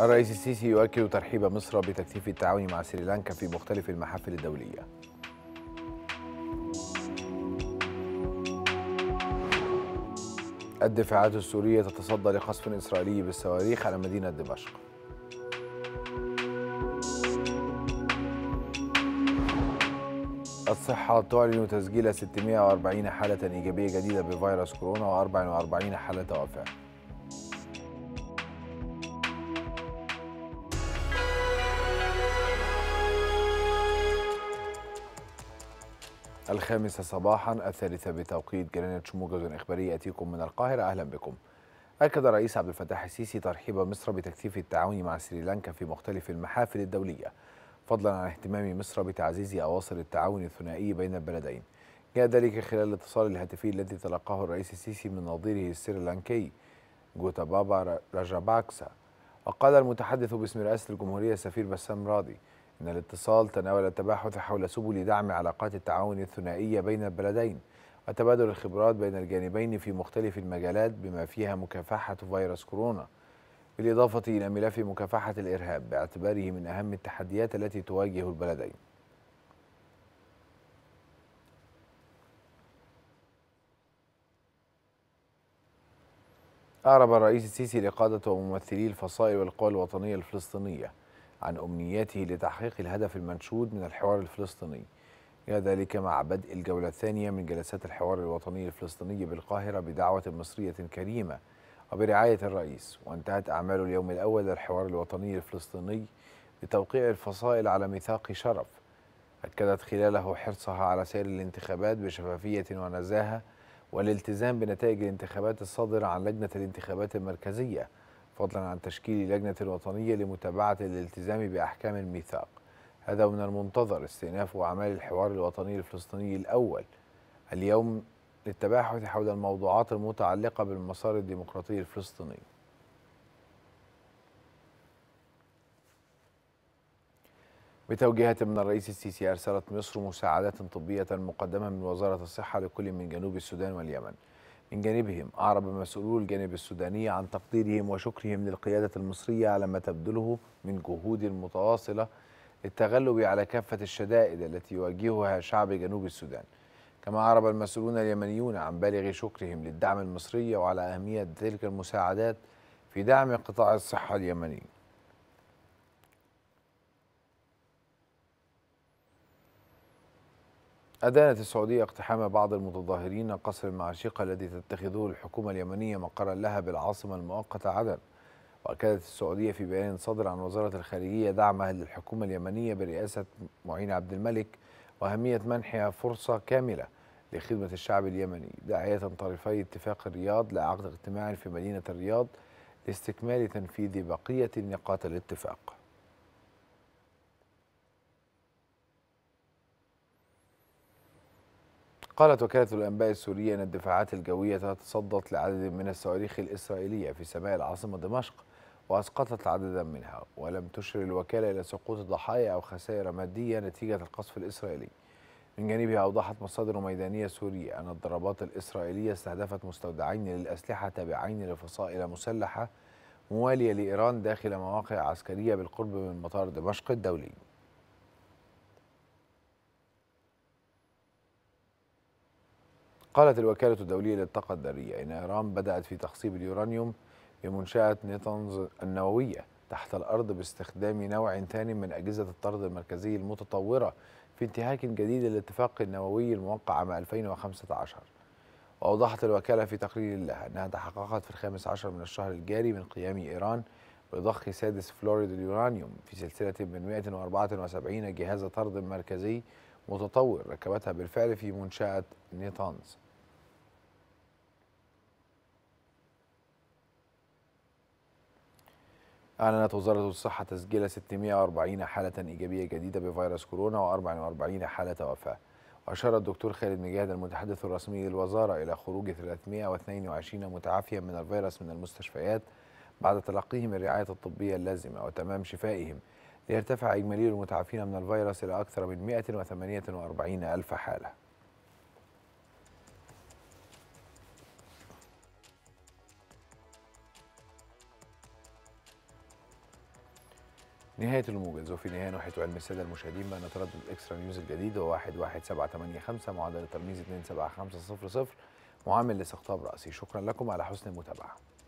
الرئيس السيسي يؤكد ترحيب مصر بتكثيف التعاون مع سريلانكا في مختلف المحافل الدولية الدفاعات السورية تتصدى لقصف إسرائيلي بالصواريخ على مدينة دمشق الصحة تعلن تسجيل 640 حالة إيجابية جديدة بفيروس كورونا و44 حالة وفاة الخامسة صباحا الثالثة بتوقيت جرينتش موجز إخباري يأتيكم من القاهرة أهلا بكم أكد الرئيس عبد الفتاح السيسي ترحيب مصر بتكثيف التعاون مع سريلانكا في مختلف المحافل الدولية فضلا عن اهتمام مصر بتعزيز أواصر التعاون الثنائي بين البلدين جاء ذلك خلال الاتصال الهاتفي الذي تلقاه الرئيس السيسي من نظيره السريلانكي جوتابابا راجاباكسا وقال المتحدث باسم رئاسة الجمهورية السفير بسام راضي إن الاتصال تناول التباحث حول سبل دعم علاقات التعاون الثنائية بين البلدين وتبادل الخبرات بين الجانبين في مختلف المجالات بما فيها مكافحة فيروس كورونا بالإضافة إلى ملف مكافحة الإرهاب باعتباره من أهم التحديات التي تواجه البلدين أعرب الرئيس السيسي لقادة وممثلي الفصائل والقوى الوطنية الفلسطينية عن أمنياته لتحقيق الهدف المنشود من الحوار الفلسطيني ذلك مع بدء الجولة الثانية من جلسات الحوار الوطني الفلسطيني بالقاهرة بدعوة مصرية كريمة وبرعاية الرئيس وانتهت أعمال اليوم الأول للحوار الوطني الفلسطيني بتوقيع الفصائل على ميثاق شرف أكدت خلاله حرصها على سير الانتخابات بشفافية ونزاهة والالتزام بنتائج الانتخابات الصادرة عن لجنة الانتخابات المركزية فضلا عن تشكيل لجنة الوطنية لمتابعة الالتزام بأحكام الميثاق هذا من المنتظر استئناف أعمال الحوار الوطني الفلسطيني الأول اليوم للتباحث حول الموضوعات المتعلقة بالمسار الديمقراطي الفلسطيني بتوجيهات من الرئيس السيسي أرسلت مصر مساعدات طبية مقدمة من وزارة الصحة لكل من جنوب السودان واليمن من جانبهم أعرب مسؤولو الجانب السوداني عن تقديرهم وشكرهم للقيادة المصرية على ما تبذله من جهود متواصلة للتغلب على كافة الشدائد التي يواجهها شعب جنوب السودان كما أعرب المسؤولون اليمنيون عن بالغ شكرهم للدعم المصري وعلى أهمية تلك المساعدات في دعم قطاع الصحة اليمني أدانت السعودية اقتحام بعض المتظاهرين قصر المعشيقة الذي تتخذه الحكومة اليمنية مقرا لها بالعاصمة المؤقتة عدن وأكدت السعودية في بيان صدر عن وزارة الخارجية دعمها للحكومة اليمنية برئاسة معين عبد الملك وأهمية منحها فرصة كاملة لخدمة الشعب اليمني داعية طرفي اتفاق الرياض لعقد اجتماع في مدينة الرياض لاستكمال تنفيذ بقية نقاط الاتفاق قالت وكالة الأنباء السورية أن الدفاعات الجوية تصدت لعدد من الصواريخ الإسرائيلية في سماء العاصمة دمشق وأسقطت عددا منها ولم تشر الوكالة إلى سقوط ضحايا أو خسائر مادية نتيجة القصف الإسرائيلي من جانبها أوضحت مصادر ميدانية سورية أن الضربات الإسرائيلية استهدفت مستودعين للأسلحة تابعين لفصائل مسلحة موالية لإيران داخل مواقع عسكرية بالقرب من مطار دمشق الدولي قالت الوكالة الدولية للطاقة الذرية إن إيران بدأت في تخصيب اليورانيوم بمنشأة نيتونز النووية تحت الأرض باستخدام نوع ثاني من أجهزة الطرد المركزي المتطورة في انتهاك جديد للاتفاق النووي الموقع عام 2015 وأوضحت الوكالة في تقرير لها أنها تحققت في الخامس عشر من الشهر الجاري من قيام إيران بضخ سادس فلوريد اليورانيوم في سلسلة من 174 جهاز طرد مركزي متطور ركبتها بالفعل في منشأة نيطانز أعلنت وزارة الصحة تسجيل 640 حالة إيجابية جديدة بفيروس كورونا و44 حالة وفاة أشار الدكتور خالد مجاهد المتحدث الرسمي للوزارة إلى خروج 322 متعافيا من الفيروس من المستشفيات بعد تلقيهم الرعاية الطبية اللازمة وتمام شفائهم ليرتفع إجمالي المتعافين من الفيروس إلى أكثر من 148 ألف حالة نهاية الموجز وفي نهاية نحيط علم السادة المشاهدين بأن تردد إكسترا نيوز الجديد هو 11785 معدل الترميز 27500 معامل لاستقطاب رأسي شكرا لكم على حسن المتابعة